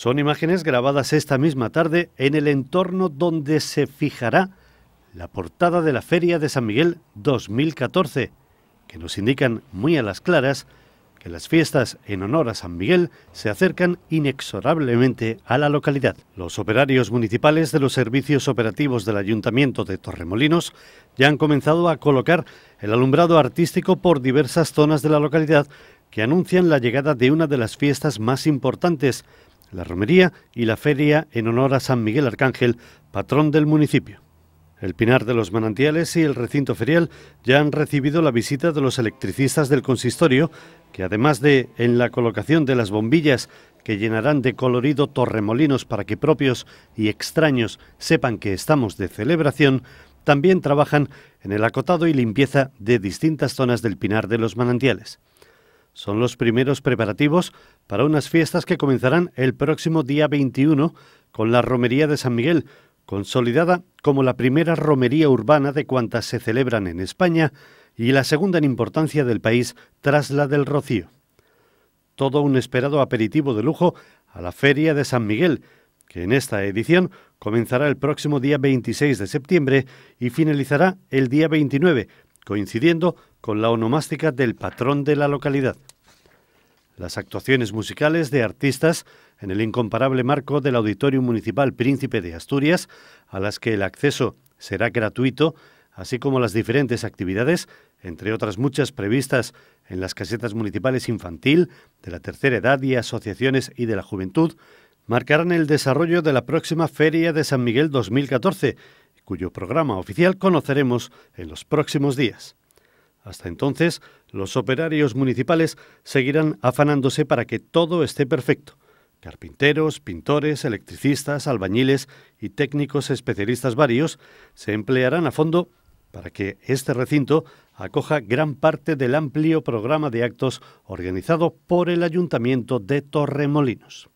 Son imágenes grabadas esta misma tarde en el entorno donde se fijará la portada de la Feria de San Miguel 2014, que nos indican muy a las claras que las fiestas en honor a San Miguel se acercan inexorablemente a la localidad. Los operarios municipales de los servicios operativos del Ayuntamiento de Torremolinos ya han comenzado a colocar el alumbrado artístico por diversas zonas de la localidad que anuncian la llegada de una de las fiestas más importantes, la romería y la feria en honor a San Miguel Arcángel, patrón del municipio. El Pinar de los Manantiales y el recinto ferial ya han recibido la visita de los electricistas del consistorio, que además de en la colocación de las bombillas que llenarán de colorido torremolinos para que propios y extraños sepan que estamos de celebración, también trabajan en el acotado y limpieza de distintas zonas del Pinar de los Manantiales. Son los primeros preparativos para unas fiestas que comenzarán el próximo día 21 con la Romería de San Miguel, consolidada como la primera romería urbana de cuantas se celebran en España y la segunda en importancia del país tras la del Rocío. Todo un esperado aperitivo de lujo a la Feria de San Miguel, que en esta edición comenzará el próximo día 26 de septiembre y finalizará el día 29, coincidiendo con la onomástica del patrón de la localidad. Las actuaciones musicales de artistas en el incomparable marco del Auditorio Municipal Príncipe de Asturias, a las que el acceso será gratuito, así como las diferentes actividades, entre otras muchas previstas en las casetas municipales infantil, de la tercera edad y asociaciones y de la juventud, marcarán el desarrollo de la próxima Feria de San Miguel 2014, cuyo programa oficial conoceremos en los próximos días. Hasta entonces, los operarios municipales seguirán afanándose para que todo esté perfecto. Carpinteros, pintores, electricistas, albañiles y técnicos especialistas varios se emplearán a fondo para que este recinto acoja gran parte del amplio programa de actos organizado por el Ayuntamiento de Torremolinos.